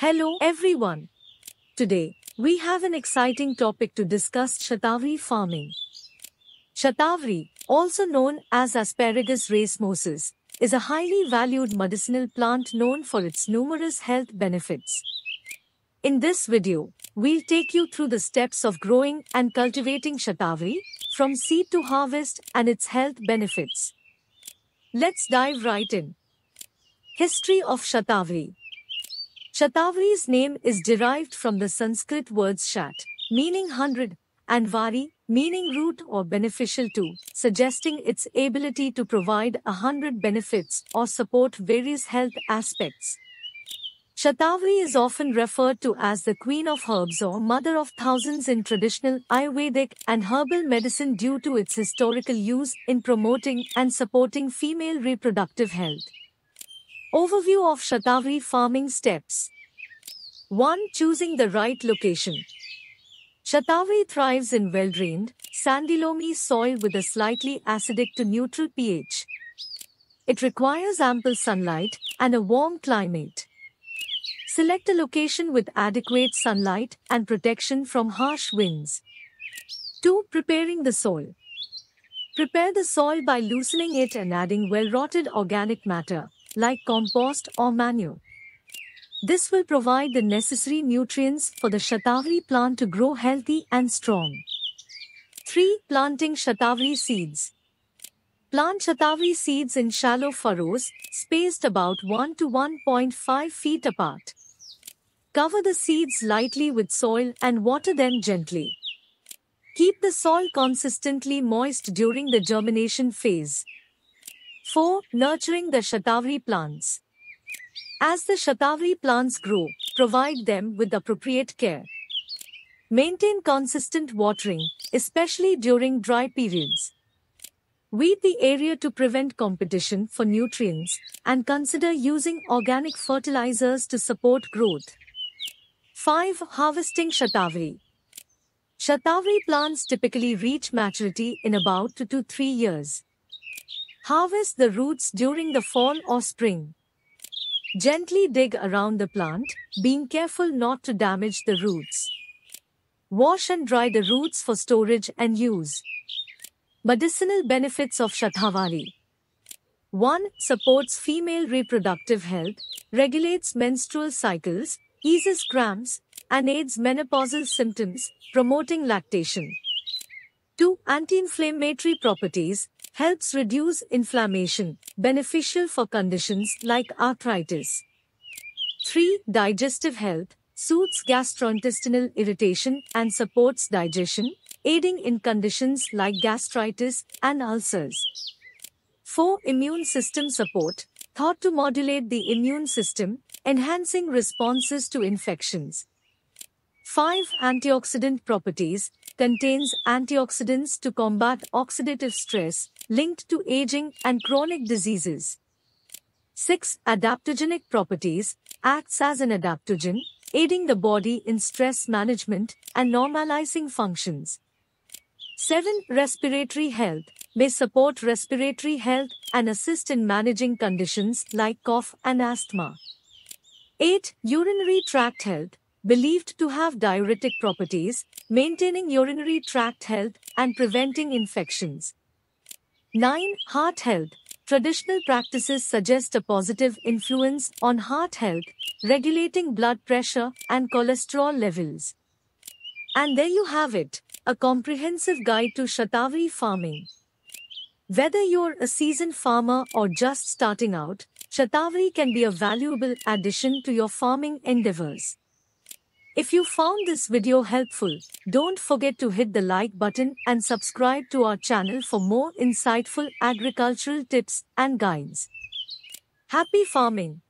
Hello everyone. Today, we have an exciting topic to discuss Shatavari farming. Shatavari, also known as asparagus racemosus, is a highly valued medicinal plant known for its numerous health benefits. In this video, we'll take you through the steps of growing and cultivating Shatavari, from seed to harvest and its health benefits. Let's dive right in. History of Shatavari Shatabri's name is derived from the Sanskrit words shat, meaning hundred, and vari, meaning root or beneficial to, suggesting its ability to provide a hundred benefits or support various health aspects. Shatavari is often referred to as the queen of herbs or mother of thousands in traditional Ayurvedic and herbal medicine due to its historical use in promoting and supporting female reproductive health. Overview of Shatavari farming steps. 1. Choosing the right location. Shatavari thrives in well-drained, sandy loamy soil with a slightly acidic to neutral pH. It requires ample sunlight and a warm climate. Select a location with adequate sunlight and protection from harsh winds. 2. Preparing the soil. Prepare the soil by loosening it and adding well-rotted organic matter like compost or manure. This will provide the necessary nutrients for the shatavari plant to grow healthy and strong. 3. Planting shatavari seeds. Plant shatavari seeds in shallow furrows, spaced about 1 to 1.5 feet apart. Cover the seeds lightly with soil and water them gently. Keep the soil consistently moist during the germination phase. 4. Nurturing the Shatavari plants. As the Shatavari plants grow, provide them with appropriate care. Maintain consistent watering, especially during dry periods. Weed the area to prevent competition for nutrients and consider using organic fertilizers to support growth. 5. Harvesting Shatavari. Shatavari plants typically reach maturity in about 2 to 3 years. Harvest the roots during the fall or spring. Gently dig around the plant, being careful not to damage the roots. Wash and dry the roots for storage and use. Medicinal benefits of shatavari: 1. Supports female reproductive health, regulates menstrual cycles, eases cramps, and aids menopausal symptoms, promoting lactation. 2. Anti-inflammatory properties, helps reduce inflammation, beneficial for conditions like arthritis. 3. Digestive health, soothes gastrointestinal irritation and supports digestion, aiding in conditions like gastritis and ulcers. 4. Immune system support, thought to modulate the immune system, enhancing responses to infections. 5. Antioxidant properties, contains antioxidants to combat oxidative stress, linked to aging and chronic diseases. 6. Adaptogenic properties acts as an adaptogen, aiding the body in stress management and normalizing functions. 7. Respiratory health may support respiratory health and assist in managing conditions like cough and asthma. 8. Urinary tract health believed to have diuretic properties, maintaining urinary tract health and preventing infections. 9. Heart health. Traditional practices suggest a positive influence on heart health, regulating blood pressure and cholesterol levels. And there you have it, a comprehensive guide to Shatavari farming. Whether you're a seasoned farmer or just starting out, Shatavari can be a valuable addition to your farming endeavors. If you found this video helpful, don't forget to hit the like button and subscribe to our channel for more insightful agricultural tips and guides. Happy farming!